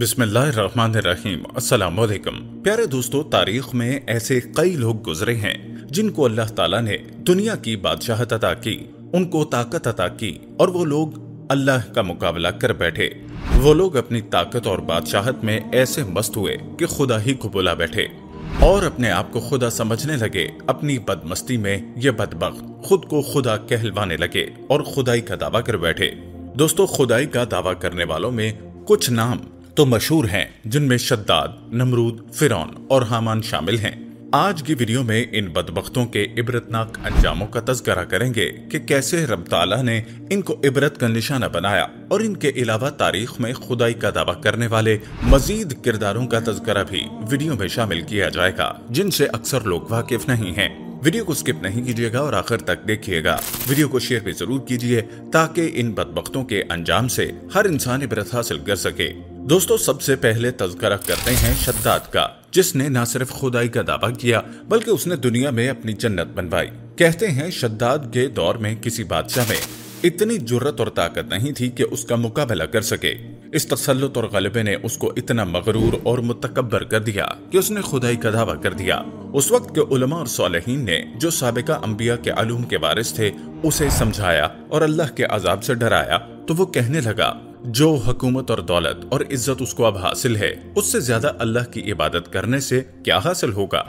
बिस्मिल्लाहिर्रहमानिर्रहीम अस्सलाम वालेकुम प्यारे दोस्तों तारीख में ऐसे कई लोग गुजरे हैं जिनको अल्लाह ताला ने दुनिया की बादशाहत अता की उनको ताकत अता की और वो लोग अल्लाह का मुकाबला कर बैठे वो लोग अपनी ताकत और बादशाहत में ऐसे मस्त हुए कि खुदा ही को बुला बैठे और अपने आप को खुदा समझने लगे अपनी बदमस्ती में ये बदबक खुद को खुदा कहलवाने लगे और खुदाई का दावा कर बैठे दोस्तों खुदाई का दावा करने वालों में कुछ नाम तो मशहूर हैं जिनमें शद्दाद नमरूद फिरौन और हामान शामिल हैं आज की वीडियो में इन बदबख्तों के इबरतनाक अंजामों का तस्करा करेंगे कि कैसे रब ताला ने इनको इबरत का निशाना बनाया और इनके अलावा तारीख में खुदाई का दावा करने वाले मजीद किरदारों का तस्करा भी वीडियो में शामिल किया जाएगा जिनसे अक्सर लोग वाकिफ नहीं है वीडियो को स्किप नहीं कीजिएगा और आखिर तक देखिएगा वीडियो को शेयर भी जरूर कीजिए ताकि इन बदबख्तों के अंजाम से हर इंसान इबरत हासिल कर सके दोस्तों सबसे पहले तस्करा करते हैं शद्दाद का जिसने न सिर्फ खुदाई का दावा किया बल्कि उसने दुनिया में अपनी जन्नत बनवाई कहते हैं शद्दाद के दौर में किसी बादशाह में इतनी जुर्रत और ताकत नहीं थी कि उसका मुकाबला कर सके इस तसलत और गलबे ने उसको इतना मगरूर और मुतकबर कर दिया कि उसने खुदाई का दावा कर दिया उस वक्त के उलमा और सालहीन ने जो सबका अम्बिया के आलूम के वारिस थे उसे समझाया और अल्लाह के अजाब से डराया तो वो कहने लगा जो हकूमत और दौलत और इज्जत उसको अब हासिल है उससे ज्यादा अल्लाह की इबादत करने से क्या हासिल होगा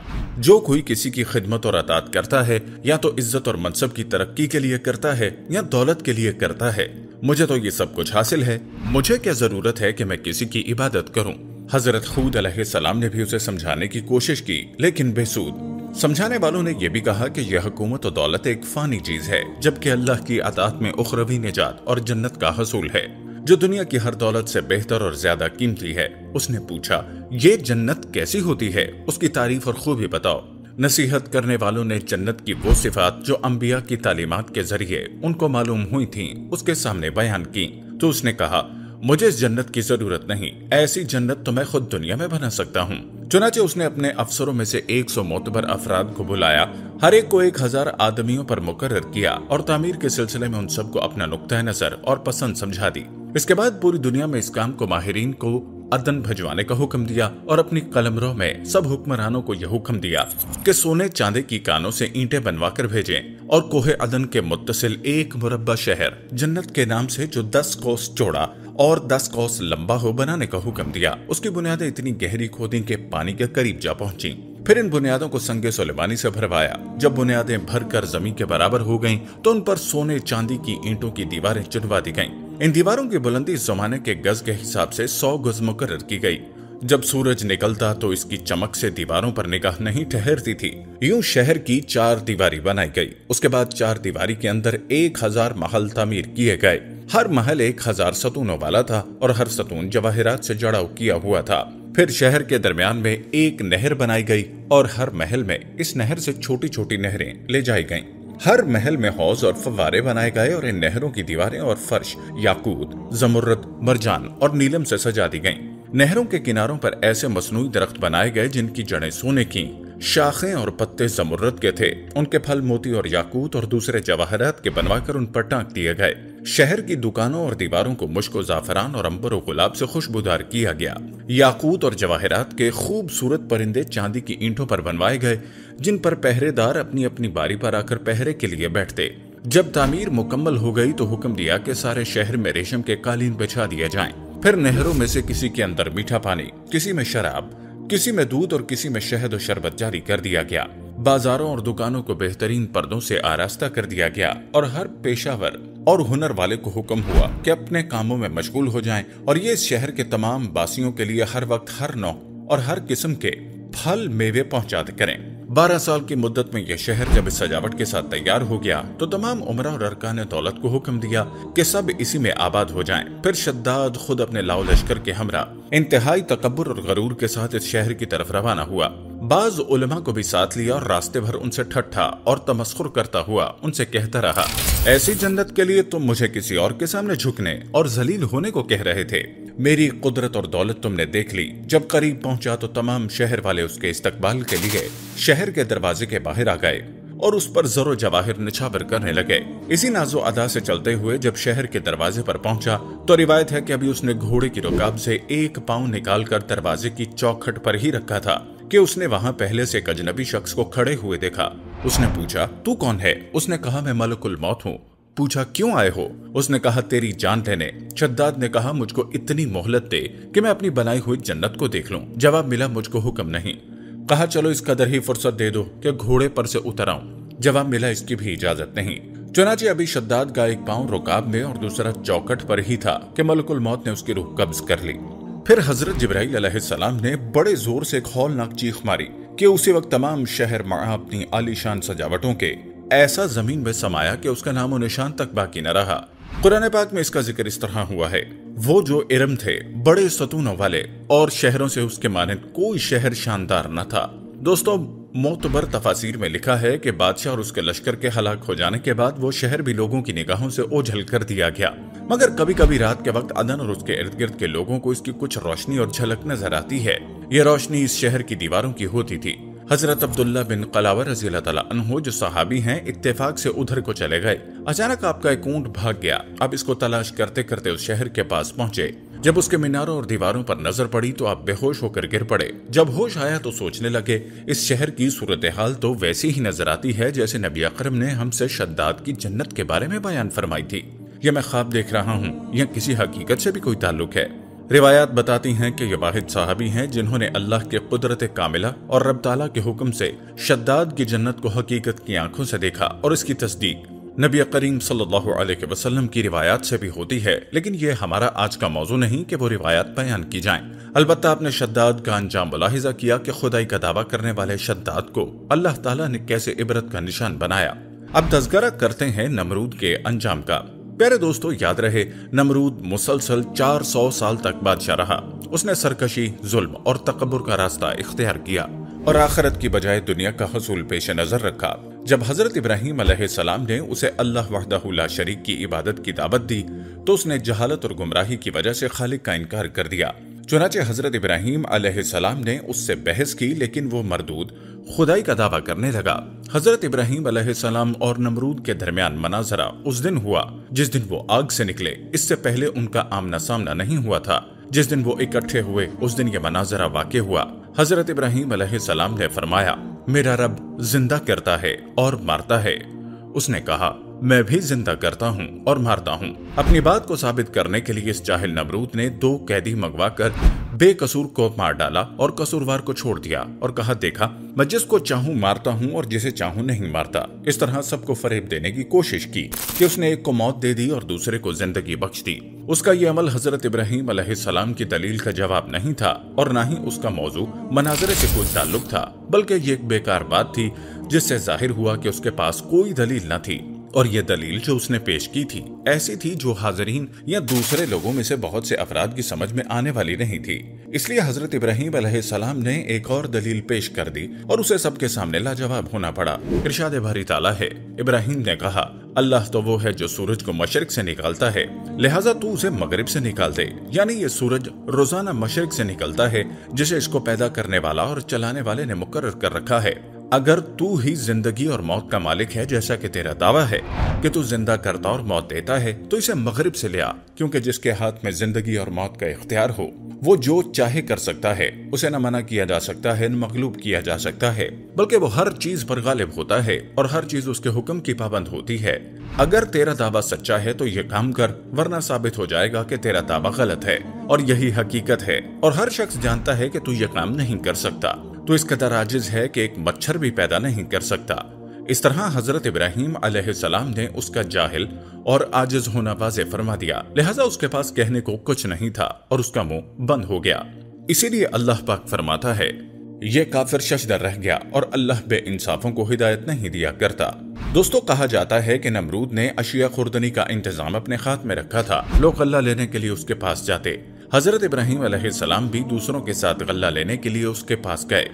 जो कोई किसी की खिदमत और अतात करता है या तो इज्जत और मनसब की तरक्की के लिए करता है या दौलत के लिए करता है मुझे तो ये सब कुछ हासिल है मुझे क्या जरूरत है कि मैं किसी की इबादत करूं हजरत खूद सलाम ने भी उसे समझाने की कोशिश की लेकिन बेसूद समझाने वालों ने यह भी कहा कि यह हुकूमत और दौलत एक फानी चीज है जबकि अल्लाह की अतात में उखरवी निजात और जन्नत का हसूल है जो दुनिया की हर दौलत से बेहतर और ज्यादा कीमती है उसने पूछा ये जन्नत कैसी होती है उसकी तारीफ और खूबी बताओ नसीहत करने वालों ने जन्नत की वो सिफात जो अम्बिया की तालीमत के जरिए उनको मालूम हुई थी उसके सामने बयान की तो उसने कहा मुझे इस जन्नत की जरूरत नहीं ऐसी जन्नत तो मैं खुद दुनिया में बना सकता हूँ चुनाचे उसने अपने अफसरों में से 100 सौ मोतबर अफराद को बुलाया हर एक को एक हजार आदमियों पर मुकर किया और तामीर के सिलसिले में उन सबको अपना नुकता नजर और पसंद समझा दी इसके बाद पूरी दुनिया में इस काम को माहरीन को अदन भजवाने का हुक्म दिया और अपनी कलमरों में सब हुक्मरानों को यह हुक्म दिया कि सोने चांदी की कानों से ईंटे बनवा कर भेजें और कोहे अदन के मुतसिल एक मुरबा शहर जन्नत के नाम से जो दस कोस चौड़ा और दस कोस लंबा हो बनाने का हुक्म दिया उसकी बुनियादें इतनी गहरी खोदी के पानी के करीब जा पहुंची फिर इन बुनियादों को संगे सोलेबानी से भरवाया जब बुनियादें भरकर जमीन के बराबर हो गईं तो उन पर सोने चांदी की ईंटों की दीवारें चुनवा दी गईं इन दीवारों की बुलंदी जमाने के गज के हिसाब से सौ गज मुकर की गई जब सूरज निकलता तो इसकी चमक से दीवारों पर निगाह नहीं ठहरती थी यूं शहर की चार दीवारी बनाई गई उसके बाद चार दीवारी के अंदर एक हजार महल तमीर किए गए हर महल एक हजार सतूनों वाला था और हर सतून जवाहरात से जड़ाव किया हुआ था फिर शहर के दरमियान में एक नहर बनाई गई और हर महल में इस नहर से छोटी छोटी नहरें ले जाई गईं। हर महल में हौज और फवारे बनाए गए और इन नहरों की दीवारें और फर्श याकूत जमुरत मरजान और नीलम से सजा दी गईं। नहरों के किनारों पर ऐसे मसनू दरख्त बनाए गए जिनकी जड़ें सोने की शाखें और पत्ते जमुरत के थे उनके फल मोती और याकूत और दूसरे जवाहरात के बनवाकर उन पर टांक दिए गए शहर की दुकानों और दीवारों को मुश्को जाफरान और अंबर और गुलाब से खुशबुदार किया गया याकूत और जवाहरात के खूबसूरत परिंदे चांदी की ईंटों पर बनवाए गए जिन पर पहरेदार अपनी अपनी बारी पर आकर पहरे के लिए बैठते जब तामीर मुकम्मल हो गई तो हुक्म दिया कि सारे शहर में रेशम के कालीन बिछा दिए जाएं। फिर नहरों में से किसी के अंदर मीठा पानी किसी में शराब किसी में दूध और किसी में शहद और शरबत जारी कर दिया गया बाजारों और दुकानों को बेहतरीन पर्दों से आरास्ता कर दिया गया और हर पेशावर और हुनर वाले को हुक्म हुआ कि अपने कामों में मशगूल हो जाएं और ये इस शहर के तमाम बासियों के लिए हर वक्त हर नौ और हर किस्म के फल मेवे पहुंचा करें 12 साल की मुद्दत में यह शहर जब इस सजावट के साथ तैयार हो गया तो तमाम उम्र और अरका ने दौलत को हुक्म दिया कि सब इसी में आबाद हो जाएं। फिर शद्दाद खुद अपने लाओ लश्कर के हमरा इंतहाई तकबर और गरूर के साथ इस शहर की तरफ रवाना हुआ बाज उलमा को भी साथ लिया और रास्ते भर उनसे ठट्ठा और तमस्कुर करता हुआ उनसे कहता रहा ऐसी जन्नत के लिए तुम मुझे किसी और के सामने झुकने और जलील होने को कह रहे थे मेरी कुदरत और दौलत तुमने देख ली जब करीब पहुंचा तो तमाम शहर वाले उसके इस्तकबाल के लिए शहर के दरवाजे के बाहर आ गए और उस पर जरो जवाहिर निछावर करने लगे इसी नाजो अदा से चलते हुए जब शहर के दरवाजे पर पहुंचा तो रिवायत है कि अभी उसने घोड़े की रुकाब से एक पांव निकालकर दरवाजे की चौखट पर ही रखा था कि उसने वहां पहले से एक अजनबी शख्स को खड़े हुए देखा उसने पूछा तू कौन है उसने कहा मैं मलकुल मौत हूँ पूछा क्यों आए हो उसने कहा तेरी जान लेने शद्दाद ने कहा मुझको इतनी मोहलत दे कि मैं अपनी बनाई हुई जन्नत को देख लूं जवाब मिला मुझको हुक्म नहीं कहा चलो इस कदर ही फुर्सत दे दो कि घोड़े पर से उतर आऊं जवाब मिला इसकी भी इजाजत नहीं चुनाचे अभी शद्दाद का एक पांव रुकाब में और दूसरा चौकट पर ही था कि मलकुल मौत ने उसकी रूह कब्ज कर ली फिर हजरत जबराईल सलाम ने बड़े जोर से एक हौलनाक चीख मारी कि उसी वक्त तमाम शहर मां अपनी आलीशान सजावटों के ऐसा जमीन में समाया कि उसका नामो निशान तक बाकी न रहा कुरान पाक में इसका जिक्र इस तरह हुआ है वो जो इरम थे बड़े सतूनों वाले और शहरों से उसके माने कोई शहर शानदार न था दोस्तों मोतबर तफासिर में लिखा है कि बादशाह और उसके लश्कर के हलाक हो जाने के बाद वो शहर भी लोगों की निगाहों से ओझल कर दिया गया मगर कभी कभी रात के वक्त अदन और उसके इर्द गिर्द के लोगों को इसकी कुछ रोशनी और झलक नजर आती है ये रोशनी इस शहर की दीवारों की होती थी हजरत अब्दुल्ला बिन कलावर रजी तला जो सहाबी हैं इत्तेफाक से उधर को चले गए अचानक आपका एक ऊंट भाग गया अब इसको तलाश करते करते उस शहर के पास पहुंचे जब उसके मीनारों और दीवारों पर नजर पड़ी तो आप बेहोश होकर गिर पड़े जब होश आया तो सोचने लगे इस शहर की सूरत हाल तो वैसी ही नजर आती है जैसे नबी अक्रम ने हमसे शद्दाद की जन्नत के बारे में बयान फरमाई थी यह मैं ख्वाब देख रहा हूँ यह किसी हकीकत से भी कोई ताल्लुक है रिवायात बताती हैं कि ये वाहिद साहबी हैं जिन्होंने अल्लाह के कुदरत कामिला और रब ताला के हुक्म से शद्दाद की जन्नत को हकीकत की आंखों से देखा और इसकी तस्दीक नबी करीम अलैहि वसल्लम की रिवायात से भी होती है लेकिन ये हमारा आज का मौजू नहीं कि वो रिवायात बयान की जाएं। अलबत्त आपने शद्दाद का अंजाम मुलाहिजा किया कि खुदाई का दावा करने वाले शद्दाद को अल्लाह ताला ने कैसे इबरत का निशान बनाया अब तस्करा करते हैं नमरूद के अंजाम का प्यारे दोस्तों याद रहे नमरूद मुसलसल 400 साल तक बादशाह रहा उसने सरकशी जुल्म और तकबर का रास्ता इख्तियार किया और आखिरत की बजाय दुनिया का हसूल पेश नजर रखा जब हजरत इब्राहिम सलाम ने उसे अल्लाह वहदहुल्ला शरीक की इबादत की दावत दी तो उसने जहालत और गुमराही की वजह से खालिक का इनकार कर दिया चुनाचे हजरत इब्राहिम सलाम ने उससे बहस की लेकिन वो मरदूद खुदाई का दावा करने लगा हजरत इब्राहिम सलाम और नमरूद के दरमियान मनाजरा उस दिन हुआ जिस दिन वो आग से निकले इससे पहले उनका आमना सामना नहीं हुआ था जिस दिन वो इकट्ठे हुए उस दिन ये मनाजरा वाक़ हुआ हजरत इब्राहिम सलाम ने फरमाया मेरा रब जिंदा करता है और मारता है उसने कहा मैं भी जिंदा करता हूँ और मारता हूँ अपनी बात को साबित करने के लिए इस जाहिल नमरूद ने दो कैदी मंगवा कर बेकसूर को मार डाला और कसूरवार को छोड़ दिया और कहा देखा मैं जिसको चाहूँ मारता हूँ और जिसे चाहूँ नहीं मारता इस तरह सबको फरेब देने की कोशिश की कि उसने एक को मौत दे दी और दूसरे को जिंदगी बख्श दी उसका ये अमल हजरत इब्राहिम सलाम की दलील का जवाब नहीं था और न ही उसका मौजू मनाजरे से कोई ताल्लुक था बल्कि ये एक बेकार बात थी जिससे जाहिर हुआ कि उसके पास कोई दलील न थी और ये दलील जो उसने पेश की थी ऐसी थी जो हाजरीन या दूसरे लोगों में से बहुत से अफराद की समझ में आने वाली नहीं थी इसलिए हजरत इब्राहिम सलाम ने एक और दलील पेश कर दी और उसे सबके सामने लाजवाब होना पड़ा इर्शाद भारी ताला है इब्राहिम ने कहा अल्लाह तो वो है जो सूरज को मशरक से निकालता है लिहाजा तू उसे मगरब से निकाल दे यानी ये सूरज रोजाना मशरक से निकलता है जिसे इसको पैदा करने वाला और चलाने वाले ने मुकर कर रखा है अगर तू ही जिंदगी और मौत का मालिक है जैसा कि तेरा दावा है कि तू जिंदा करता और मौत देता है तो इसे मगरब से ले आ क्योंकि जिसके हाथ में जिंदगी और मौत का इख्तियार हो वो जो चाहे कर सकता है उसे न मना किया जा सकता है न मकलूब किया जा सकता है बल्कि वो हर चीज पर गालिब होता है और हर चीज उसके हुक्म की पाबंद होती है अगर तेरा दावा सच्चा है तो ये काम कर वरना साबित हो जाएगा कि तेरा दावा गलत है और यही हकीकत है और हर शख्स जानता है कि तू ये काम नहीं कर सकता तो इस कदर आजिज है कि एक मच्छर भी पैदा नहीं कर सकता इस तरह हजरत इब्राहिम सलाम ने उसका जाहिल और आजिज होना वाजे फरमा दिया लिहाजा उसके पास कहने को कुछ नहीं था और उसका मुंह बंद हो गया इसीलिए अल्लाह पाक फरमाता है ये काफिर शशदर रह गया और अल्लाह बे इंसाफों को हिदायत नहीं दिया करता दोस्तों कहा जाता है कि नमरूद ने अशिया खुर्दनी का इंतजाम अपने हाथ में रखा था लोग अल्लाह लेने के लिए उसके पास जाते हजरत इब्राहिम सलाम भी दूसरों के साथ गल्ला लेने के लिए उसके पास गए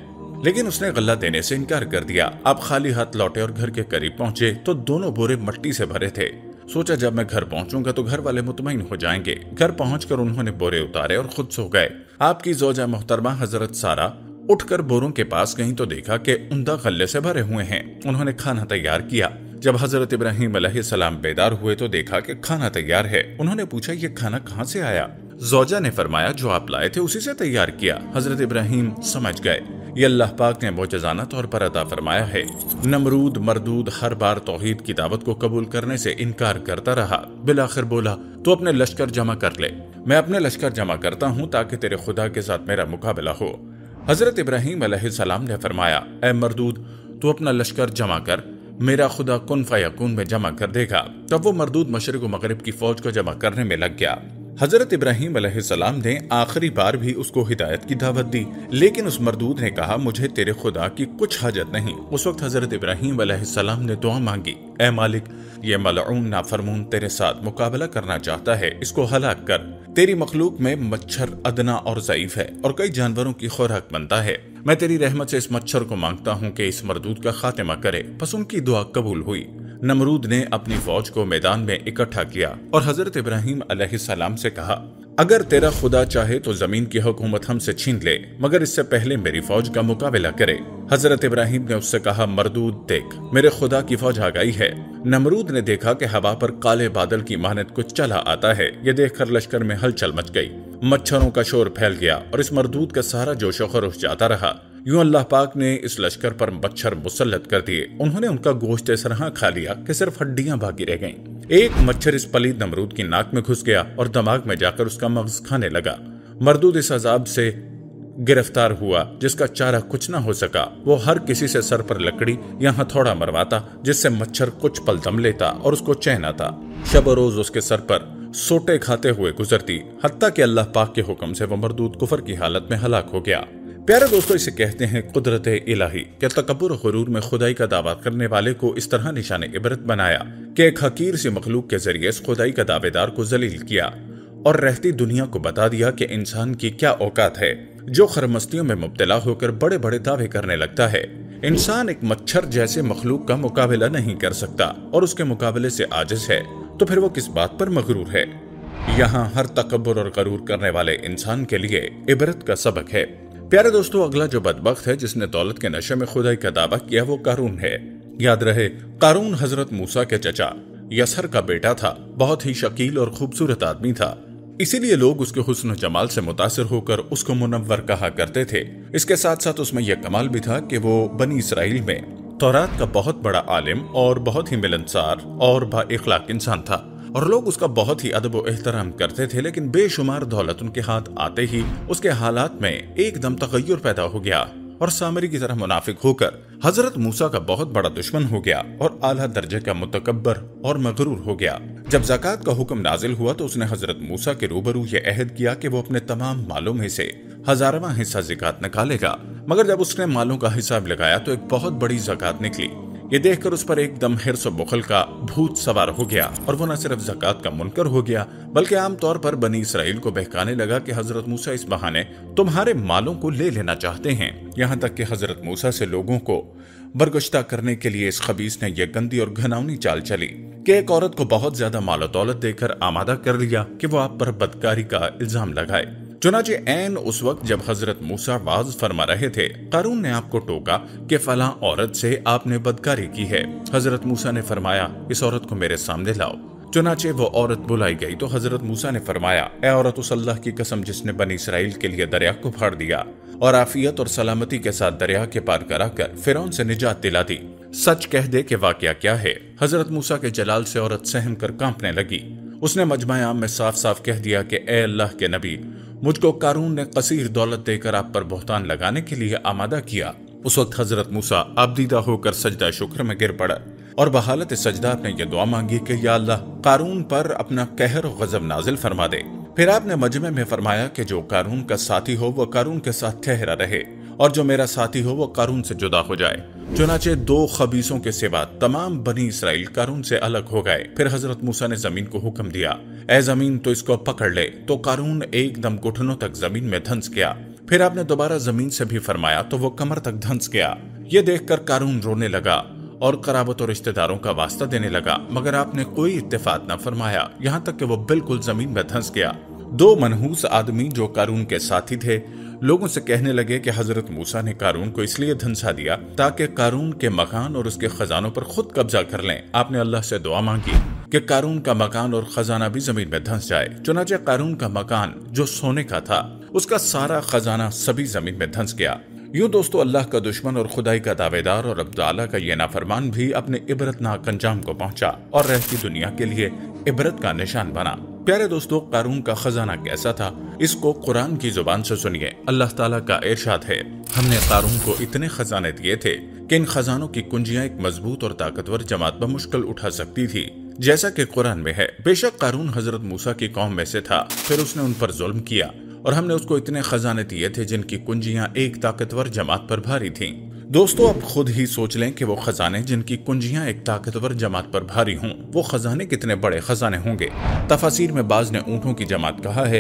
लेकिन उसने गल्ला देने से इनकार कर दिया आप खाली हाथ लौटे और घर के करीब पहुंचे तो दोनों बोरे मट्टी से भरे थे सोचा जब मैं घर पहुंचूंगा तो घर वाले मुतमिन हो जाएंगे घर पहुंचकर उन्होंने बोरे उतारे और खुद सो गए आपकी जोजा मोहतरमा हजरत सारा उठकर बोरों के पास गई तो देखा कि उमदा गल्ले से भरे हुए हैं उन्होंने खाना तैयार किया जब हजरत इब्राहिम सलाम बेदार हुए तो देखा कि खाना तैयार है उन्होंने पूछा ये खाना कहाँ से आया जोजा ने फरमाया जो आप लाए थे उसी से तैयार किया हजरत इब्राहिम समझ गए ये अल्लाह पाक ने जजाना तौर पर अदा फरमाया है नमरूद मरदूद हर बार तोहहीद की दावत को कबूल करने से इनकार करता रहा बिलाखिर बोला तो अपने लश्कर जमा कर ले मैं अपने लश्कर जमा करता हूँ ताकि तेरे खुदा के साथ मेरा मुकाबला हो हजरत इब्राहिम सलाम ने फरमाया ए मरदूद तू अपना लश्कर जमा कर मेरा खुदा कन फयाकून में जमा कर देगा तब वो मरदूद मशरक मगरब की फौज को जमा करने में लग गया हजरत इब्राहिम सलाम ने आखिरी बार भी उसको हिदायत की दावत दी लेकिन उस मरदूद ने कहा मुझे तेरे खुदा की कुछ हाजत नहीं उस वक्त हजरत इब्राहिम सलाम ने दुआ मांगी ए मालिक ये मलऊन नाफरमून तेरे साथ मुकाबला करना चाहता है इसको हलाक कर तेरी मखलूक में मच्छर अदना और ज़यीफ है और कई जानवरों की खुराक बनता है मैं तेरी रहमत से इस मच्छर को मांगता हूँ कि इस मरदूद का खात्मा करे बस उनकी दुआ कबूल हुई नमरूद ने अपनी फौज को मैदान में इकट्ठा किया और हजरत इब्राहिम सलाम से कहा अगर तेरा खुदा चाहे तो जमीन की हुकूमत हमसे छीन ले मगर इससे पहले मेरी फौज का मुकाबला करे हजरत इब्राहिम ने उससे कहा मरदूद देख मेरे खुदा की फौज आ गई है नमरूद ने देखा कि हवा पर काले बादल की मानत को चला आता है ये देखकर लश्कर में हलचल मच गई मच्छरों का शोर फैल गया और इस मरदूद का सारा जोशो खरोश जाता रहा यूं अल्लाह पाक ने इस लश्कर पर मच्छर मुसलत कर दिए उन्होंने उनका गोश्त इस तरह खा लिया कि सिर्फ हड्डियां बाकी रह गईं। एक मच्छर इस पलीद नमरूद की नाक में घुस गया और दिमाग में जाकर उसका मगज खाने लगा मरदूद इस अजाब से गिरफ्तार हुआ जिसका चारा कुछ ना हो सका वो हर किसी से सर पर लकड़ी या हथौड़ा मरवाता जिससे मच्छर कुछ पल दम लेता और उसको चैन आता शब रोज उसके सर पर सोटे खाते हुए गुजरती हत्या के अल्लाह पाक के हुक्म से वो मरदूद कुफर की हालत में हलाक हो गया प्यारे दोस्तों इसे कहते हैं कुदरत इलाही क्या तकबर गुरूर में खुदाई का दावा करने वाले को इस तरह निशान इबरत बनाया कि एक हकीर सी मखलूक के जरिए इस खुदाई का दावेदार को जलील किया और रहती दुनिया को बता दिया कि इंसान की क्या औकात है जो खरमस्तियों में मुबतला होकर बड़े बड़े दावे करने लगता है इंसान एक मच्छर जैसे मखलूक का मुकाबला नहीं कर सकता और उसके मुकाबले से आजिज है तो फिर वो किस बात पर मकरूर है यहाँ हर तकबर और गरूर करने वाले इंसान के लिए इबरत का सबक है प्यारे दोस्तों अगला जो बदबक है जिसने दौलत के नशे में खुदाई का दावा किया वो कारून है याद रहे कारून हजरत मूसा के चचा यसर का बेटा था बहुत ही शकील और खूबसूरत आदमी था इसीलिए लोग उसके हुसन जमाल से मुतासर होकर उसको मुनवर कहा करते थे इसके साथ साथ उसमें यह कमाल भी था कि वो बनी इसराइल में तौरात का बहुत बड़ा आलिम और बहुत ही मिलनसार और बाखलाक इंसान था और लोग उसका बहुत ही अदब एहतराम करते थे लेकिन बेशुमार दौलत उनके हाथ आते ही उसके हालात में एकदम तगैर पैदा हो गया और सामरी की तरह मुनाफिक होकर हजरत मूसा का बहुत बड़ा दुश्मन हो गया और आला दर्जे का मुतकबर और मगरूर हो गया जब जक़ात का हुक्म नाजिल हुआ तो उसने हजरत मूसा के रूबरू ये अहद किया कि वो अपने तमाम मालों में से हजारवा हिस्सा जिकात निकालेगा मगर जब उसने मालों का हिसाब लगाया तो एक बहुत बड़ी जक़ात निकली ये देखकर उस पर एकदम हिरस बुखल का भूत सवार हो गया और वो न सिर्फ जक़ात का मुनकर हो गया बल्कि आमतौर पर बनी इसराइल को बहकाने लगा कि हजरत मूसा इस बहाने तुम्हारे मालों को ले लेना चाहते हैं यहाँ तक कि हजरत मूसा से लोगों को बरगश्ता करने के लिए इस खबीस ने यह गंदी और घनावनी चाल चली कि एक औरत को बहुत ज्यादा मालो दौलत देकर आमादा कर लिया कि वो आप पर बदकारी का इल्जाम लगाए चुनाचे एन उस वक्त जब हजरत मूसा वाज फरमा रहे थे कारून ने आपको टोका कि फला औरत से आपने बदकारी की है हजरत मूसा ने फरमाया इस औरत को मेरे सामने लाओ चुनाचे वो औरत बुलाई गई तो हजरत मूसा ने फरमाया ए औरत उस अल्लाह की कसम जिसने बनी इसराइल के लिए दरिया को फाड़ दिया और आफियत और सलामती के साथ दरिया के पार कराकर फिर से निजात दिला दी सच कह दे के वाकया क्या है हजरत मूसा के जलाल से औरत सहम कर कांपने लगी उसने मजमायाम में साफ साफ कह दिया कि ए अल्लाह के नबी मुझको कारून ने कसीर दौलत देकर आप पर बहुतान लगाने के लिए आमादा किया उस वक्त हजरत मूसा आबदीदा होकर सजदा शुक्र में गिर पड़ा और बहालत सजदा आपने यह दुआ मांगी कि या अल्लाह कारून पर अपना कहर और गजब नाजिल फरमा दे फिर आपने मजमे में फरमाया कि जो कारून का साथी हो वो कारून के साथ ठहरा रहे और जो मेरा साथी हो वो कारून से जुदा हो जाए चुनाचे दो खबीसों के सिवा तमाम बनी इसराइल कारून से अलग हो गए फिर हजरत मूसा ने जमीन को हुक्म दिया ए जमीन तो इसको पकड़ ले तो कारून एकदम घुटनों तक जमीन में धंस गया फिर आपने दोबारा जमीन से भी फरमाया तो वो कमर तक धंस गया ये देखकर कारून रोने लगा और कराबत और रिश्तेदारों का वास्ता देने लगा मगर आपने कोई इतफात न फरमाया यहाँ तक कि वो बिल्कुल जमीन में धंस गया दो मनहूस आदमी जो कारून के साथी थे लोगों से कहने लगे कि हजरत मूसा ने कारून को इसलिए धंसा दिया ताकि कारून के मकान और उसके खजानों पर खुद कब्जा कर लें आपने अल्लाह से दुआ मांगी कि कारून का मकान और खजाना भी जमीन में धंस जाए चुनाचे कारून का मकान जो सोने का था उसका सारा खजाना सभी जमीन में धंस गया यूं दोस्तों अल्लाह का दुश्मन और खुदाई का दावेदार और अब्दाला का ये नाफरमान भी अपने इबरतनाक अंजाम को पहुंचा और रहती दुनिया के लिए इबरत का निशान बना प्यारे दोस्तों कारून का खजाना कैसा था इसको कुरान की जुबान से सुनिए अल्लाह ताला का इरशाद है हमने कारून को इतने खजाने दिए थे कि इन खजानों की कुंजियां एक मजबूत और ताकतवर जमात पर मुश्किल उठा सकती थी जैसा कि कुरान में है बेशक कारून हजरत मूसा की कौम में से था फिर उसने उन पर जुल्म किया और हमने उसको इतने खजाने दिए थे जिनकी कुंजियां एक ताकतवर जमात पर भारी थीं दोस्तों आप खुद ही सोच लें कि वो खजाने जिनकी कुंजियां एक ताकतवर जमात पर भारी हों वो खजाने कितने बड़े खजाने होंगे तफासिर में बाज ने ऊँटों की जमात कहा है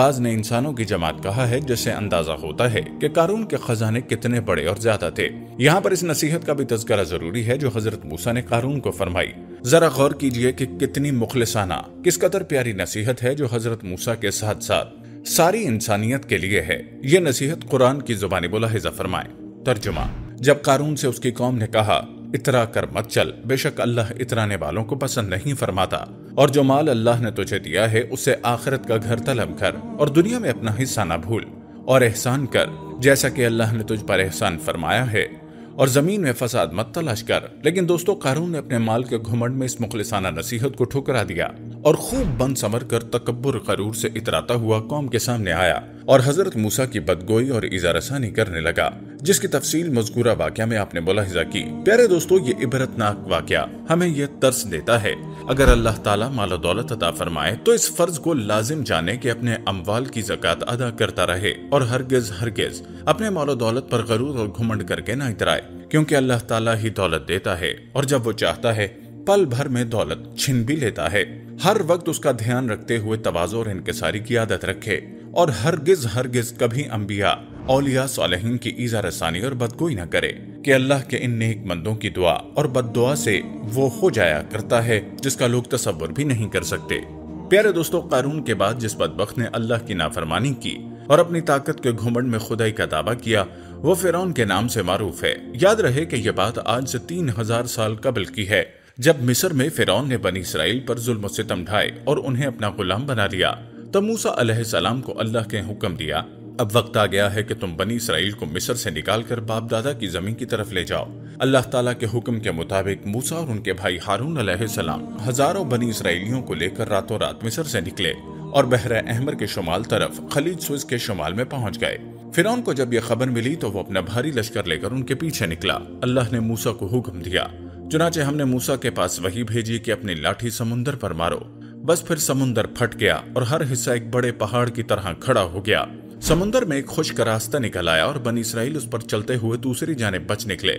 बाज ने इंसानों की जमात कहा है जिससे अंदाजा होता है कि कारून के खजाने कितने बड़े और ज्यादा थे यहाँ पर इस नसीहत का भी तस्करा जरूरी है जो हजरत मूसा ने कारून को फरमाई जरा गौर कीजिए कि कितनी मुखलसाना किस कदर प्यारी नसीहत है जो हजरत मूसा के साथ साथ सारी इंसानियत के लिए है ये नसीहत कुरान की जुबानी बुलाहिजा फरमाए तर्जुमा जब कारून से उसकी कौम ने कहा इतरा कर मत चल बेशक अल्लाह इतराने वालों को पसंद नहीं फरमाता और जो माल अल्लाह ने तुझे दिया है उसे आखिरत का घर तलब कर और दुनिया में अपना हिस्सा ना भूल और एहसान कर जैसा कि अल्लाह ने तुझ पर एहसान फरमाया है और जमीन में फसाद मत तलाश कर लेकिन दोस्तों कारून ने अपने माल के घुमंड में इस मुखलिसाना नसीहत को ठुकरा दिया और खूब बन समर कर तकबर गरूर से इतराता हुआ कौम के सामने आया और हजरत मूसा की बदगोई और इजारसानी करने लगा जिसकी तफसील मजकूरा वाक्य में आपने मुलाहिजा की प्यारे दोस्तों ये इबरतनाक वाक्य हमें यह तर्स देता है अगर अल्लाह ताला माल दौलत अदा फरमाए तो इस फर्ज को लाजिम जाने के अपने अमवाल की जक़ात अदा करता रहे और हरगिज हरगिज अपने मालो दौलत पर गरूर और घुमंड करके ना इतराए क्योंकि अल्लाह ताला ही दौलत देता है और जब वो चाहता है पल भर में दौलत छिन भी लेता है हर वक्त उसका ध्यान रखते हुए तवाजो और इनकसारी की आदत रखे और हरगिज हरगिज कभी अम्बिया औलिया सालहीन की ईजा रसानी और बदगोई न करे कि अल्लाह के इन नेक मंदों की दुआ और दुआ से वो हो जाया करता है जिसका लोग तस्वुर भी नहीं कर सकते प्यारे दोस्तों कानून के बाद जिस बदबक ने अल्लाह की नाफरमानी की और अपनी ताकत के घुमंड में खुदाई का दावा किया वो फिर के नाम से मारूफ है याद रहे कि यह बात आज से तीन हजार साल कबल की है जब मिस्र में फिरौन ने बनी इसराइल पर जुल्म सितम ढाए और उन्हें अपना गुलाम बना दिया तब मूसा अलैहिस्सलाम को अल्लाह के हुक्म दिया अब वक्त आ गया है कि तुम बनी इसराइल को मिस्र से निकालकर बाप दादा की जमीन की तरफ ले जाओ अल्लाह ताला के हुक्म के मुताबिक मूसा और उनके भाई हारून अलैहिस्सलाम हजारों बनी इसराइलियों को लेकर रातों रात मिस्र से निकले और बहर अहमर के शुमाल तरफ खलीज सुज के शुमाल में पहुंच गए फिरौन को जब यह खबर मिली तो वो अपना भारी लश्कर लेकर उनके पीछे निकला अल्लाह ने मूसा को हुक्म दिया चुनाचे हमने मूसा के पास वही भेजी कि अपनी लाठी समुन्दर पर मारो बस फिर समुन्दर फट गया और हर हिस्सा एक बड़े पहाड़ की तरह खड़ा हो गया समुन्दर में एक खुश्क रास्ता निकल आया और बनी इसराइल उस पर चलते हुए दूसरी जाने बच निकले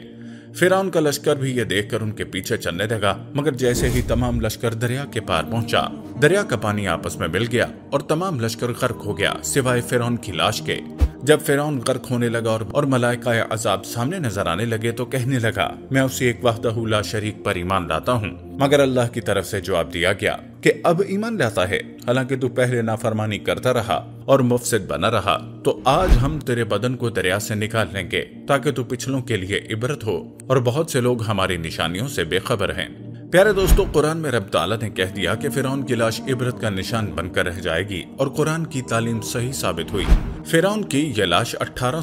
फिर का लश्कर भी ये देखकर उनके पीछे चलने लगा मगर जैसे ही तमाम लश्कर दरिया के पार पहुंचा दरिया का पानी आपस में मिल गया और तमाम लश्कर गर्क हो गया सिवाय फिरौन की लाश के जब फिरौन गर्क होने लगा और, और मलाइका अजाब सामने नजर आने लगे तो कहने लगा मैं उसे एक वाहदहुल्ला शरीक पर ईमान लाता हूँ मगर अल्लाह की तरफ से जवाब दिया गया कि अब ईमान लाता है हालांकि तू पहले नाफरमानी करता रहा और मुफसिद बना रहा तो आज हम तेरे बदन को दरिया से निकाल लेंगे ताकि तू पिछलों के लिए इबरत हो और बहुत से लोग हमारी निशानियों से बेखबर हैं प्यारे दोस्तों कुरान में रब ताला ने कह दिया कि फिरौन की लाश इबरत का निशान बनकर रह जाएगी और कुरान की तालीम सही साबित हुई फिरौन की यह लाश अठारह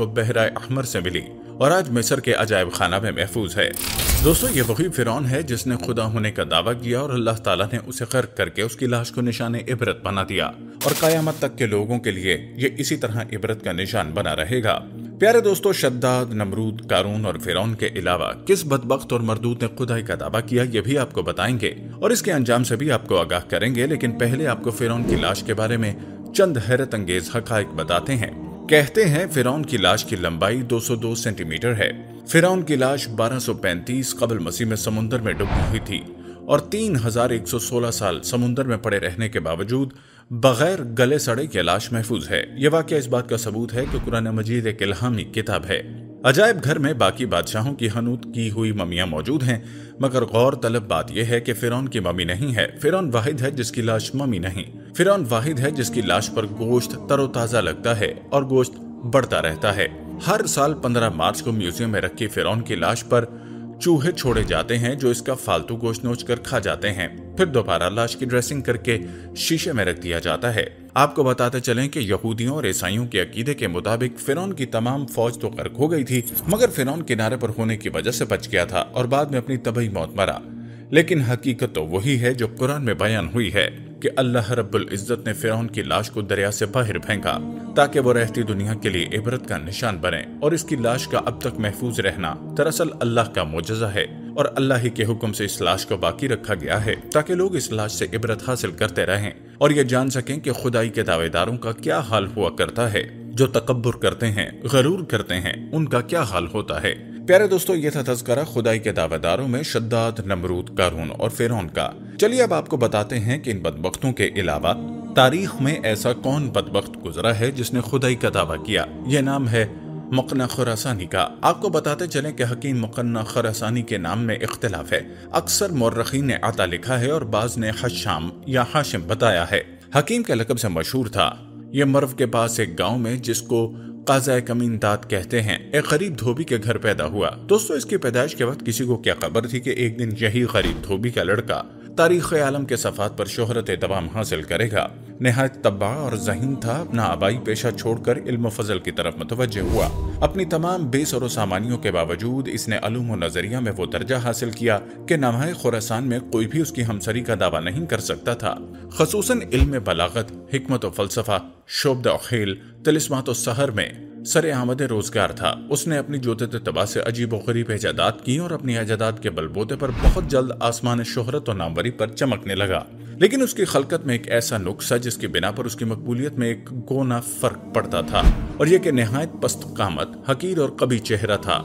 को बहरा अहमर से मिली और आज मिसर के अजायब खाना में महफूज है दोस्तों ये वही फिरौन है जिसने खुदा होने का दावा किया और अल्लाह ताला ने उसे गर्क करके उसकी लाश को निशान इबरत बना दिया और कायामत तक के लोगों के लिए ये इसी तरह इबरत का निशान बना रहेगा प्यारे दोस्तों शद्दाद नमरूद कारून और फिरौन के अलावा किस बदबخت और मरदूत ने खुदाई का दावा किया ये भी आपको बताएंगे और इसके अंजाम से भी आपको आगाह करेंगे लेकिन पहले आपको फिरौन की लाश के बारे में चंद हैरत अंगेज हकाइक बताते हैं कहते हैं फिरौन की लाश की लंबाई 202 सेंटीमीटर है फिरौन की लाश 1235 कबल मसीह में समुन्द्र में डूबी हुई थी और 3116 साल समुन्द्र में पड़े रहने के बावजूद बगैर गले सड़े की लाश महफूज है ये वाक्य इस बात का सबूत है कि कुरान मजीद एक इलाहामी किताब है अजायब घर में बाकी बादशाहों की हनूत की हुई ममियां मौजूद हैं मगर गौर तलब बात यह है कि फिरौन की ममी नहीं है फिरौन वाहिद है जिसकी लाश ममी नहीं फिर वाहिद है जिसकी लाश पर गोश्त तरोताजा लगता है और गोश्त बढ़ता रहता है हर साल 15 मार्च को म्यूजियम में रखी फिरौन की लाश पर चूहे छोड़े जाते हैं जो इसका फालतू गोश्त नोच कर खा जाते हैं फिर दोबारा लाश की ड्रेसिंग करके शीशे में रख दिया जाता है आपको बताते चलें कि यहूदियों और ईसाइयों के अकीदे के मुताबिक फिरौन की तमाम फौज तो गर्क हो गई थी मगर फिरौन किनारे पर होने की वजह से बच गया था और बाद में अपनी तबई मौत मरा लेकिन हकीकत तो वही है जो कुरान में बयान हुई है कि अल्लाह रब्बुल इज़्ज़त ने फ़िरौन की लाश को दरिया से बाहर फेंका ताकि वो रहती दुनिया के लिए इबरत का निशान बने और इसकी लाश का अब तक महफूज रहना दरअसल अल्लाह का मुजजा है और अल्लाह ही के हुक्म से इस लाश को बाकी रखा गया है ताकि लोग इस लाश से इबरत हासिल करते रहें और ये जान सकें कि खुदाई के दावेदारों का क्या हाल हुआ करता है जो तकबर करते हैं गरूर करते हैं उनका क्या हाल होता है प्यारे दोस्तों ये था तस्करा खुदाई के दावेदारों में शद्दाद नमरूद कारून और फिरौन का चलिए अब आपको बताते हैं कि इन बदबख्तों के अलावा तारीख में ऐसा कौन बदबख्त गुजरा है जिसने खुदाई का दावा किया ये नाम है मकना खुरासानी का आपको बताते चलें कि हकीम मकन्ना खुरासानी के नाम में इख्तलाफ है अक्सर मौरखी ने आता लिखा है और बाज ने हशाम या हाशिम बताया है हकीम के लकब से मशहूर था ये मर्व के पास एक गांव में जिसको काजा कमीन दाद कहते हैं एक गरीब धोबी के घर पैदा हुआ दोस्तों इसकी पैदाइश के वक्त किसी को क्या खबर थी कि एक दिन यही गरीब धोबी का लड़का तारीख आलम के सफ़ात पर शोहरत तमाम हासिल करेगा नहायत तब्बा और जहीन था अपना आबाई पेशा छोड़कर इल्म फजल की तरफ मुतवजह हुआ अपनी तमाम बेसर सामानियों के बावजूद इसने अलूम नज़रिया में वो दर्जा हासिल किया कि नामाय खुरासान में कोई भी उसकी हमसरी का दावा नहीं कर सकता था खसूस इल्म बलागत हमत व फलसफा शोबद खेल तलिस्मात सहर में सर आमद रोजगार था उसने अपनी जोते तबाह से अजीब वरीब एजादात की और अपनी एजादात के बलबोते पर बहुत जल्द आसमान शोहरत और नामवरी पर चमकने लगा लेकिन उसकी खलकत में एक ऐसा नुकसा जिसके बिना पर उसकी मकबूलियत में एक गोना फर्क पड़ता था और यह कि नहायत पस्त कामत हकीर और कभी चेहरा था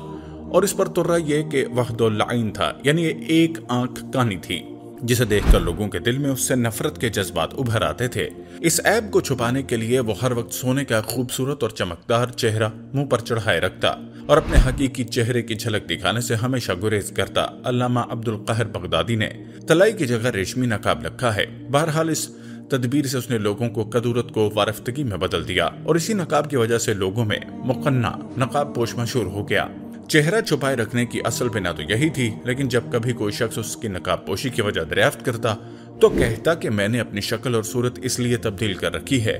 और इस पर तुर्रा यह कि वहदोलाइन था यानी एक आंख कानी थी जिसे देखकर लोगों के दिल में उससे नफरत के जज्बात उभर आते थे इस ऐप को छुपाने के लिए वो हर वक्त सोने का खूबसूरत और चमकदार चेहरा मुंह पर चढ़ाए रखता और अपने हकीकी चेहरे की झलक दिखाने से हमेशा गुरेज करता अल्लामा अब्दुल कहर बगदादी ने तलाई की जगह रेशमी नकाब रखा है बहरहाल इस तदबीर से उसने लोगों को कदूरत को वारफ्तगी में बदल दिया और इसी नकाब की वजह से लोगों में मुकन्ना नकाब पोश मशहूर हो गया चेहरा छुपाए रखने की असल बिना तो यही थी लेकिन जब कभी कोई शख्स उसकी नकाबपोशी की वजह दरियाफ्त करता तो कहता कि मैंने अपनी शक्ल और सूरत इसलिए तब्दील कर रखी है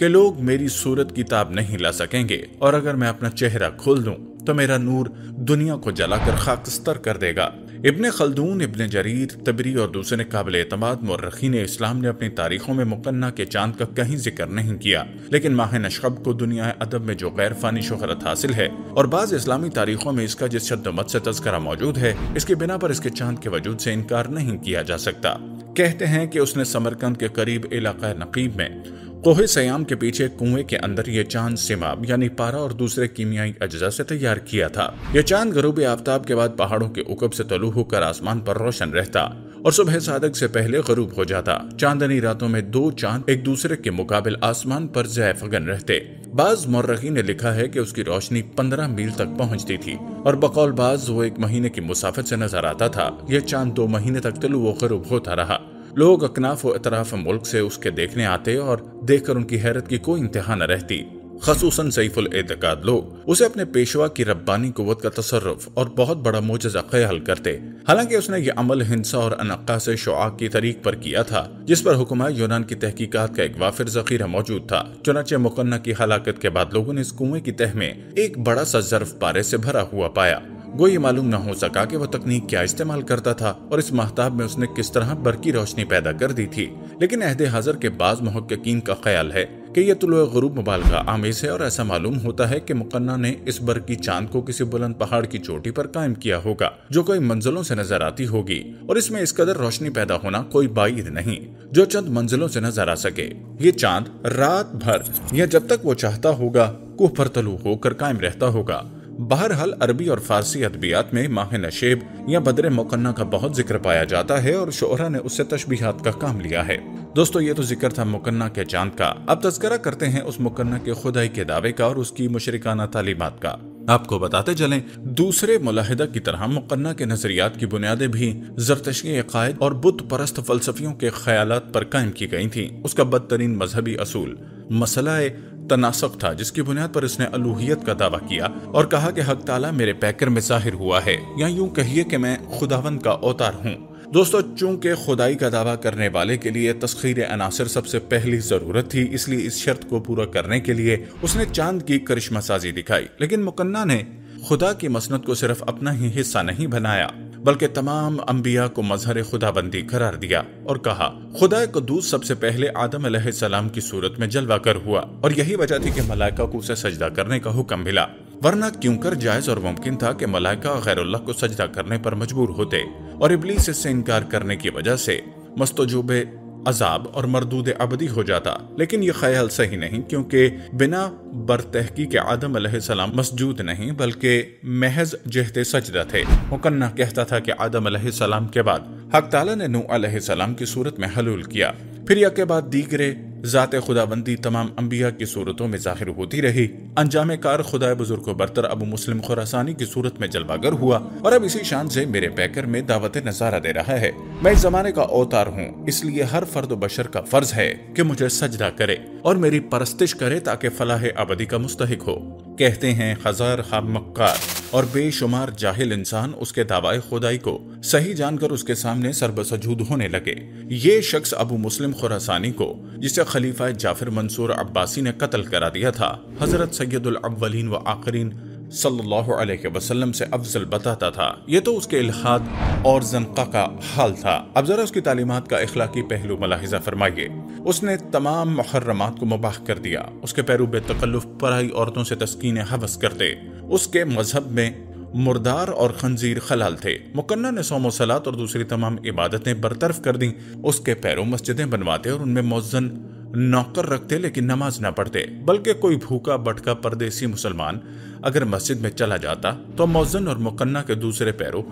कि लोग मेरी सूरत की ताब नहीं ला सकेंगे और अगर मैं अपना चेहरा खोल दूं तो मेरा नूर दुनिया को जलाकर खाकस्तर कर देगा इबन खलदून इबन जरीर तबरी और दूसरे काबिल अतमाद मर्रखी ने इस्लाम ने अपनी तारीखों में मुकन्ना के चांद का कहीं जिक्र नहीं किया लेकिन माह नशब को दुनिया अदब में जो गैर फानी शहरत हासिल है और बाज़ इस्लामी तारीखों में इसका जिस शब्दमत से तस्करा मौजूद है इसके बिना पर इसके चांद के वजूद से इनकार नहीं किया जा सकता कहते हैं कि उसने समरकंद के करीब इलाका नकीब में कोहे सयाम के पीछे कुएं के अंदर ये चांद सिमाब यानी पारा और दूसरे कीमियाई अज्जा से तैयार किया था यह चांद गरूब आफ्ताब के बाद पहाड़ों के उकब से तलु होकर आसमान पर रोशन रहता और सुबह सादक से पहले गरूब हो जाता चांदनी रातों में दो चांद एक दूसरे के मुकाबले आसमान पर जयफगन रहते बाज मर्रही ने लिखा है कि उसकी रोशनी पंद्रह मील तक पहुंचती थी और बकौल बाज वो एक महीने की मुसाफत से नजर आता था यह चांद दो महीने तक तलु व गरूब होता रहा लोग अकनाफ और अतराफ मुल्क से उसके देखने आते और देखकर उनकी हैरत की कोई इंतहा न रहती खसूस सईफुल एतकाद लोग उसे अपने पेशवा की रब्बानी कुत का तसरफ और बहुत बड़ा मोजा ख्याल करते हालांकि उसने ये अमल हिंसा और अनक्का से शुआ की तरीक पर किया था जिस पर हुकुमा यूनान की तहकीकत का एक वाफिर जखीरा मौजूद था चुनाचे मुकन्ना की हलाकत के बाद लोगों ने इस कुएं की तह में एक बड़ा सा जर्फ पारे से भरा हुआ पाया गो ये मालूम न हो सका कि वह तकनीक क्या इस्तेमाल करता था और इस महताब में उसने किस तरह बरकी रोशनी पैदा कर दी थी लेकिन अहद हाजर के बाद महक्कीन का ख्याल है कि यह तुलो गरूब मुबालगा आमेज है और ऐसा मालूम होता है कि मुकन्ना ने इस बरकी चांद को किसी बुलंद पहाड़ की चोटी पर कायम किया होगा जो कोई मंजिलों से नजर आती होगी और इसमें इस कदर रोशनी पैदा होना कोई बाइद नहीं जो चंद मंजिलों से नजर आ सके ये चांद रात भर या जब तक वो चाहता होगा कुह पर होकर कायम रहता होगा बहरहाल अरबी और फारसी अदबियात में माह नशेब या बदर मुकन्ना का बहुत जिक्र पाया जाता है और शोहरा ने उससे तशबीहात का काम लिया है दोस्तों ये तो जिक्र था मुकन्ना के चांद का अब तस्करा करते हैं उस मुकन्ना के खुदाई के दावे का और उसकी मुशरकाना तालीमत का आपको बताते चलें दूसरे मुलाहिदा की तरह मुकन्ना के नजरियात की बुनियादें भी जरतशी अकायद और बुत परस्त फलसफियों के ख्याल पर कायम की गई थी उसका बदतरीन मजहबी असूल मसला तनासब था जिसकी बुनियाद पर इसने अलूहियत का दावा किया और कहा कि हक ताला मेरे पैकर में जाहिर हुआ है या यूं कहिए कि मैं खुदावंद का अवतार हूँ दोस्तों चूंकि खुदाई का दावा करने वाले के लिए तस्खीर अनासर सबसे पहली ज़रूरत थी इसलिए इस शर्त को पूरा करने के लिए उसने चांद की करिश्मा साजी दिखाई लेकिन मुकन्ना ने खुदा की मसनत को सिर्फ अपना ही हिस्सा नहीं बनाया बल्कि तमाम अंबिया को मजहर खुदाबंदी करार दिया और कहा खुदा कद्दूस सबसे पहले आदम सलाम की सूरत में जलवा कर हुआ और यही वजह थी की मलाइका को उसे सजदा करने का हुक्म मिला वरना क्यूँ कर जायज और मुमकिन था की मलाइका गैरुल्लाह को सजदा करने पर मजबूर होते और इबलीस इससे इनकार करने की वजह से मस्तोजूबे अजाब और मरदूद अबदी हो जाता लेकिन यह ख्याल सही नहीं क्योंकि बिना बरतहकी के आदम सलाम मसजूद नहीं बल्कि महज जहते सजदा थे मुकन्ना कहता था कि आदम सलाम के बाद हक ताला ने नू सलाम की सूरत में हलूल किया फिर यह के बाद दीगरे ज़ात खुदाबंदी तमाम अम्बिया की सूरतों में जाहिर होती रही अंजाम कार खुदा बुजुर्ग बरतर अब मुस्लिम खुरासानी की सूरत में जलवागर हुआ और अब इसी शान से मेरे पैकर में दावत नजारा दे रहा है मैं इस जमाने का अवतार हूँ इसलिए हर फर्द बशर का फर्ज है की मुझे सजदा करे और मेरी परस्तिश करे ताकि फलाह आबदी का मुस्तक हो कहते हैं हजार खाब मक्का और बेशुमार जाहिल इंसान उसके दावाए खुदाई को सही जानकर उसके सामने सरबसजूद होने लगे ये शख्स अबू मुस्लिम खुरासानी को जिसे खलीफा जाफिर मंसूर अब्बासी ने कत्ल करा दिया था हजरत सैदुल अव्वलीन व आखरीन सल्लल्लाहु अलैहि वसल्लम से अफजल बताता था ये तो उसके इलाहाद और जनका का हाल था अब जरा उसकी तालीमत का इखलाकी पहलू मलाहिजा फरमाइए उसने तमाम मुहर्रमात को मुबाह कर दिया उसके पैरू बेतकल्लुफ पराई औरतों से तस्कीन हवस करते उसके मजहब में मुर्दार और खंजीर खलाल थे मुकन्ना ने सोमो सलात और दूसरी तमाम इबादतें बरतरफ कर दी उसके पैरों मस्जिदें बनवाते और उनमें मौजन नौकर रखते लेकिन नमाज ना पढ़ते बल्कि कोई भूखा बटका परदेसी मुसलमान अगर मस्जिद में चला जाता तो मौजन और मुकन्ना के दूसरे पैरों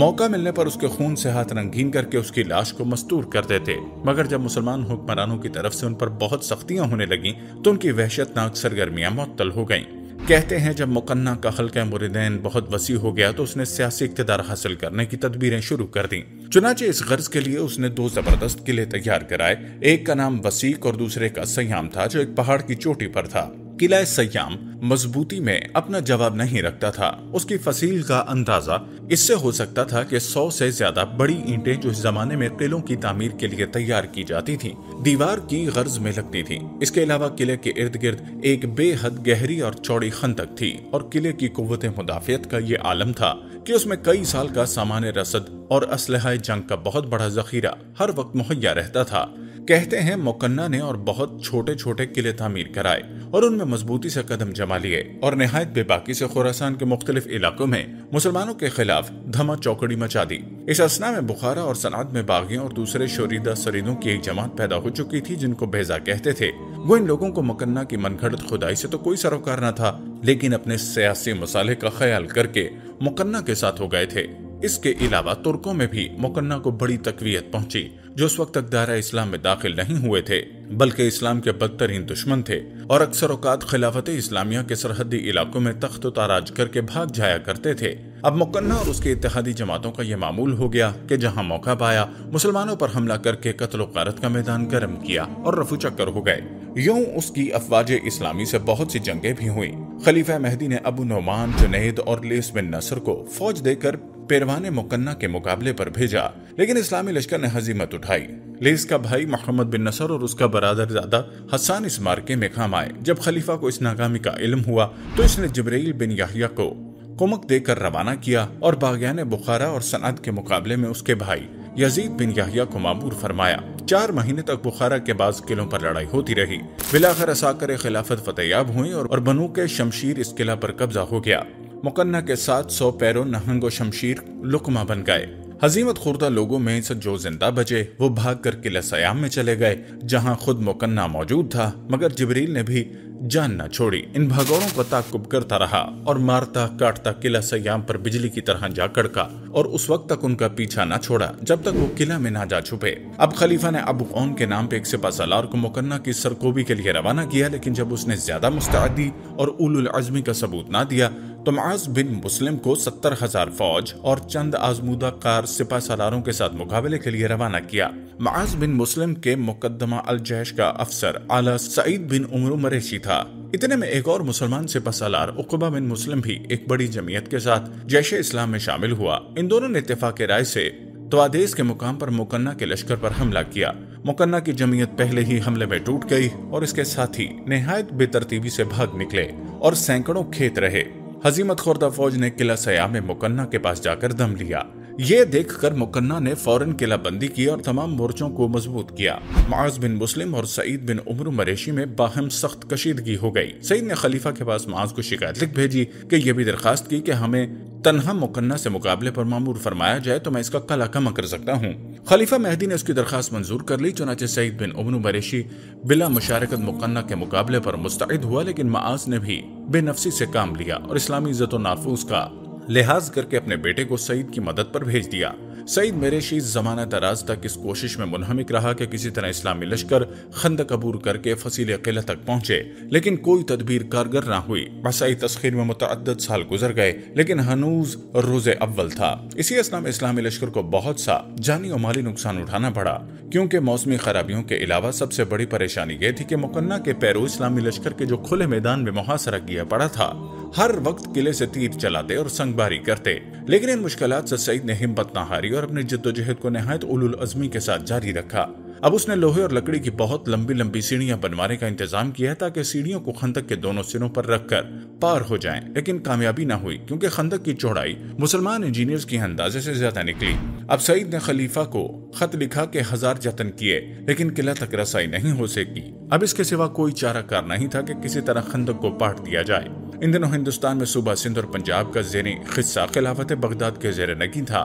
मौका मिलने पर उसके खून से हाथ रंगीन करके उसकी लाश को मस्तूर करते थे मगर जब मुसलमान हुक्मरानों की तरफ से उन पर बहुत सख्तियां होने लगी तो उनकी वहशतनाक सरगर्मियां मअतल हो गईं कहते हैं जब मुकन्ना का हल्के मुरीदैन बहुत वसी हो गया तो उसने सियासी इकतदार हासिल करने की तदबीरें शुरू कर दी चुनाचे इस गर्ज के लिए उसने दो जबरदस्त किले तैयार कराए एक का नाम वसीक और दूसरे का सयाम था जो एक पहाड़ की चोटी पर था किला सयाम मजबूती में अपना जवाब नहीं रखता था उसकी फसील का अंदाजा इससे हो सकता था कि सौ से ज्यादा बड़ी ईंटें जो इस जमाने में किलों की तामीर के लिए तैयार की जाती थी दीवार की गर्ज में लगती थी इसके अलावा किले के इर्द गिर्द एक बेहद गहरी और चौड़ी खंतक थी और किले की कुत मुदाफियत का ये आलम था कि उसमें कई साल का सामान्य रसद और असलहा जंग का बहुत बड़ा जखीरा हर वक्त मुहैया रहता था कहते हैं मुकन्ना ने और बहुत छोटे छोटे किले तामीर कराए और उनमें मजबूती से कदम जमा लिए और नहायत बेबाकी से खुरासान के मुख्तलिफ इलाकों में मुसलमानों के खिलाफ धमा चौकड़ी मचा दी इस असना में बुखारा और सनात में बागियों और दूसरे शोरीदा सरीदों की एक जमात पैदा हो चुकी थी जिनको बेजा कहते थे वो इन लोगों को मकन्ना की मनगढ़ खुदाई से तो कोई सरोकार न था लेकिन अपने सियासी मसाले का ख्याल करके मुकन्ना के साथ हो गए थे इसके अलावा तुर्कों में भी मुकन्ना को बड़ी तकवीत पहुंची जो उस वक्त तक दायरा इस्लाम में दाखिल नहीं हुए थे बल्कि इस्लाम के बदतरीन दुश्मन थे और अक्सर औकात खिलाफत इस्लामिया के सरहदी इलाकों में तख्त ताराज करके भाग जाया करते थे अब मुकन्ना और उसके इतिहादी जमातों का यह मामूल हो गया कि जहां मौका पाया मुसलमानों पर हमला करके कत्ल कारत का मैदान गर्म किया और रफू चक्कर हो गए यूं उसकी अफवाज इस्लामी से बहुत सी जंगें भी हुई खलीफा मेहदी ने अबू नोमान जुनेद और लेस बिन नसर को फौज देकर पेरवान मुकन्ना के मुकाबले पर भेजा लेकिन इस्लामी लश्कर ने हजीमत उठाई लेस का भाई मोहम्मद बिन नसर और उसका बरदर ज्यादा हसान इस मार्के में खाम आए जब खलीफा को इस नाकामी का इल्म हुआ तो इसने जबरेल बिन याहिया को कुमक देकर रवाना किया और ने बुखारा और सनत के मुकाबले में उसके भाई यजीद बिन याहिया को मामूर फरमाया चार महीने तक बुखारा के बाद किलों पर लड़ाई होती रही बिलाखर असाकर खिलाफत फतेयाब हुई और बनू के शमशीर इस किला पर कब्जा हो गया मुकन्ना के साथ सौ पैरों नहंगो शमशीर लुकमा बन गए हजीमत खुर्दा लोगों में से जो जिंदा बचे वो भाग कर किला सयाम में चले गए जहां खुद मुकन्ना मौजूद था मगर जबरील ने भी जान न छोड़ी इन भगौड़ों को ताकुब करता रहा और मारता काटता किला सयाम पर बिजली की तरह जा कड़का और उस वक्त तक उनका पीछा न छोड़ा जब तक वो किला में ना जा छुपे अब खलीफा ने अबू कौन के नाम पे एक सिपा सलार को मुकन्ना की सरकोबी के लिए रवाना किया लेकिन जब उसने ज्यादा मुस्तादी और उल आजमी का सबूत ना दिया तमाज बिन मुस्लिम को सत्तर हजार फौज और चंद आजमूदा कार सिपा सलारों के साथ मुकाबले के लिए रवाना किया माज बिन मुस्लिम के मुकदमा अल जैश का अफसर आला सईद बिन उमर मरेशी था इतने में एक और मुसलमान सिपा सलार उकबा बिन मुस्लिम भी एक बड़ी जमीयत के साथ जैश इस्लाम में शामिल हुआ इन दोनों ने इतफाक राय से तो के मुकाम पर मुकन्ना के लश्कर पर हमला किया मुकन्ना की जमीयत पहले ही हमले में टूट गई और इसके साथ ही नहायत बेतरतीबी से भाग निकले और सैकड़ों खेत रहे हजीमत खुर्दा फौज ने किला सयाह में मुकन्ना के पास जाकर दम लिया ये देखकर मुकन्ना ने फौरन किलाबंदी की और तमाम मोर्चों को मजबूत किया माज बिन मुस्लिम और सईद बिन उम्र मरेशी में बाहम सख्त कशीदगी हो गई सईद ने खलीफा के पास माज को शिकायत लिख भेजी कि यह भी दरखास्त की कि हमें तनहा मुकन्ना से मुकाबले पर मामूर फरमाया जाए तो मैं इसका कला कम कर सकता हूँ खलीफा मेहदी ने उसकी दरखास्त मंजूर कर ली चुनाचे सईद बिन उमन मरेशी बिला मुशारकत मुकन्ना के मुकाबले पर मुस्तैद हुआ लेकिन माज ने भी बेनफसी से काम लिया और इस्लामी इज्जत नाफूज का लिहाज करके अपने बेटे को सईद की मदद पर भेज दिया सईद मेरेशी जमाना दराज तक इस कोशिश में मुनहमिक रहा कि किसी तरह इस्लामी लश्कर खंद कबूर करके फसील किले तक पहुंचे लेकिन कोई तदबीर कारगर ना हुई मसाई तस्खीर में मुतद साल गुजर गए लेकिन हनूज रोज अव्वल था इसी असला में इस्लामी लश्कर को बहुत सा जानी और माली नुकसान उठाना पड़ा क्योंकि मौसमी खराबियों के अलावा सबसे बड़ी परेशानी यह थी कि मुकन्ना के पैरों इस्लामी लश्कर के जो खुले मैदान में मुहासरा किया पड़ा था हर वक्त किले से तीर चलाते और संगबारी करते लेकिन इन मुश्किल से सईद ने हिम्मत ना हारी और अपनी जद्दोजहद को नहायत उलुल अजमी के साथ जारी रखा अब उसने लोहे और लकड़ी की बहुत लंबी लंबी सीढ़ियां बनवाने का इंतजाम किया ताकि सीढ़ियों को खंदक के दोनों सिरों पर रखकर पार हो जाए लेकिन कामयाबी न हुई क्योंकि खंदक की चौड़ाई मुसलमान इंजीनियर्स के अंदाजे से ज्यादा निकली अब सईद ने खलीफा को खत लिखा के हजार जतन किए लेकिन किला तक रसाई नहीं हो सकी अब इसके सिवा कोई चारा कार नहीं था कि किसी तरह खंदक को पाट दिया जाए इन दिनों हिंदुस्तान में सूबा सिंध और पंजाब का जेरी खिस्सा खिलाफत बगदाद के जेर नगी था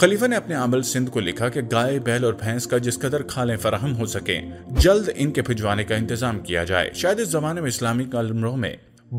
खलीफा ने अपने आमल सिंध को लिखा कि गाय बैल और भैंस का जिस कदर खालें फराहम हो सके जल्द इनके भिजवाने का इंतजाम किया जाए शायद इस जमाने में इस्लामी कलमरों में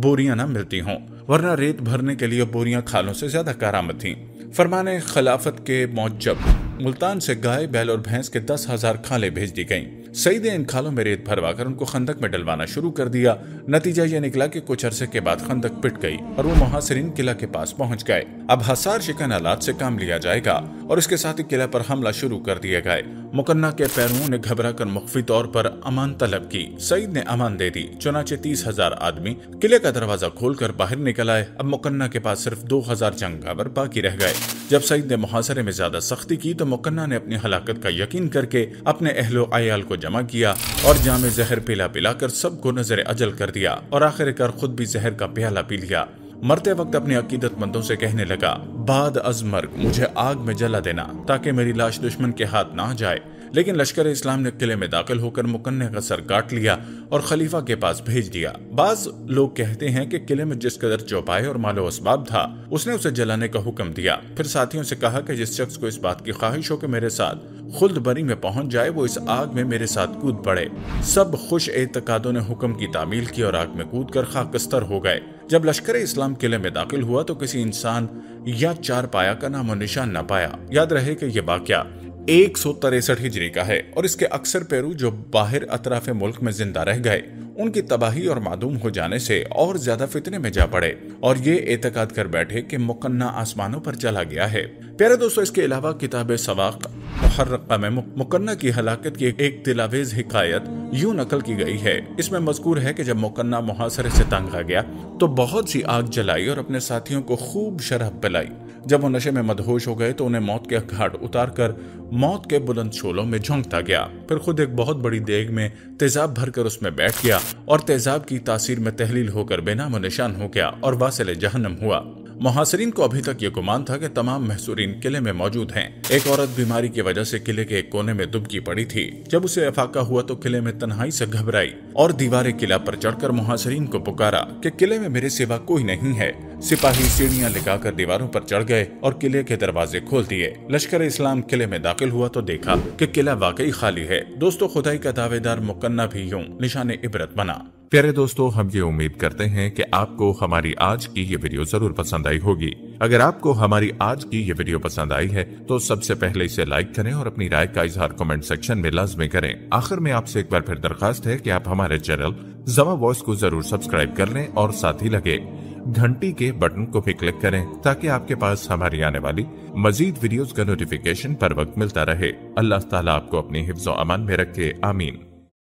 बोरियां ना मिलती हों वरना रेत भरने के लिए बोरियां खालों से ज्यादा कारामद थी फरमाने खिलाफत के मौजब मुल्तान से गाय बैल और भैंस के दस हजार खाले भेज दी गईं सईद इन खालों में रेत भरवा कर उनको खंदक में डलवाना शुरू कर दिया नतीजा ये निकला कि कुछ अरसे के बाद खंदक पिट गई और वो मुहासरीन किला के पास पहुंच गए अब हसार शिकन आलात से काम लिया जाएगा और इसके साथ ही किला पर हमला शुरू कर दिया गए मुकन्ना के पैरों ने घबरा कर मुखी तौर पर अमान तलब की सईद ने अमान दे दी चुनाचे तीस हजार आदमी किले का दरवाजा खोलकर बाहर निकल आए अब मुकन्ना के पास सिर्फ दो हजार जंगावर बाकी रह गए जब सईद ने मुहासरे में ज्यादा सख्ती की तो मुकन्ना ने अपनी हलाकत का यकीन करके अपने अहलो आयाल को जमा किया और जामे जहर पिला कर सबको नजर अजल कर दिया और आखिरकार खुद भी जहर का प्याला पी लिया मरते वक्त अपने अकीदतमंदों से कहने लगा बाद अज मर्ग मुझे आग में जला देना ताकि मेरी लाश दुश्मन के हाथ ना जाए लेकिन लश्कर इस्लाम ने किले में दाखिल होकर मुकन्ने का सर काट लिया और खलीफा के पास भेज दिया बाज लोग कहते हैं कि किले में जिस कदर चौपाए और मालो इसबाब था उसने उसे जलाने का हुक्म दिया फिर साथियों से कहा कि जिस शख्स को इस बात की ख्वाहिश हो कि मेरे साथ बरी में पहुंच जाए वो इस आग में मेरे साथ कूद पड़े सब खुश एतकादों ने हुक्म की तामील की और आग में कूद कर खाकस्तर हो गए जब लश्कर इस्लाम किले में दाखिल हुआ तो किसी इंसान या चार पाया का नामो निशान न पाया याद रहे कि ये वाक्य एक सौ तिरसठ हिजरी का है और इसके अक्सर पेरू जो बाहर अतराफ मुल्क में जिंदा रह गए उनकी तबाही और मादूम हो जाने से और ज्यादा फितने में जा पड़े और ये एतकाद कर बैठे कि मुकन्ना आसमानों पर चला गया है प्यारे दोस्तों इसके अलावा किताब सवाक मुहर्रका में मुकन्ना की हलाकत की एक दिलावेज हिकायत यूं नकल की गई है इसमें मजकूर है कि जब मुकन्ना मुहासरे से तंग आ गया तो बहुत सी आग जलाई और अपने साथियों को खूब शराब पिलाई जब वो नशे में मदहोश हो गए तो उन्हें मौत के घाट उतार कर मौत के बुलंद शोलों में झोंकता गया फिर खुद एक बहुत बड़ी देग में तेजाब भरकर उसमें बैठ गया और तेजाब की तासीर में तहलील होकर बेनामो निशान हो गया और वासिल जहनम हुआ मुहासरीन को अभी तक ये गुमान था कि तमाम महसूरीन किले में मौजूद हैं। एक औरत बीमारी की वजह से किले के एक कोने में दुबकी पड़ी थी जब उसे अफाका हुआ तो किले में तन्हाई से घबराई और दीवार किला पर चढ़कर मुहासरीन को पुकारा कि किले में मेरे सिवा कोई नहीं है सिपाही सीढ़ियां लगाकर दीवारों पर चढ़ गए और किले के दरवाजे खोल दिए लश्कर इस्लाम किले में दाखिल हुआ तो देखा कि किला वाकई खाली है दोस्तों खुदाई का दावेदार मुकन्ना भी यूँ निशान इबरत बना प्यारे दोस्तों हम ये उम्मीद करते हैं कि आपको हमारी आज की ये वीडियो जरूर पसंद आई होगी अगर आपको हमारी आज की ये वीडियो पसंद आई है तो सबसे पहले इसे लाइक करें और अपनी राय का इजहार कमेंट सेक्शन में लाजमी करें आखिर में आपसे एक बार फिर दरखास्त है कि आप हमारे चैनल जमा वॉइस को जरूर सब्सक्राइब कर लें और साथ ही लगे घंटी के बटन को भी क्लिक करें ताकि आपके पास हमारी आने वाली मजीद वीडियो का नोटिफिकेशन पर वक्त मिलता रहे अल्लाह तला आपको अपनी हिफ्जो अमान में रखे आमीन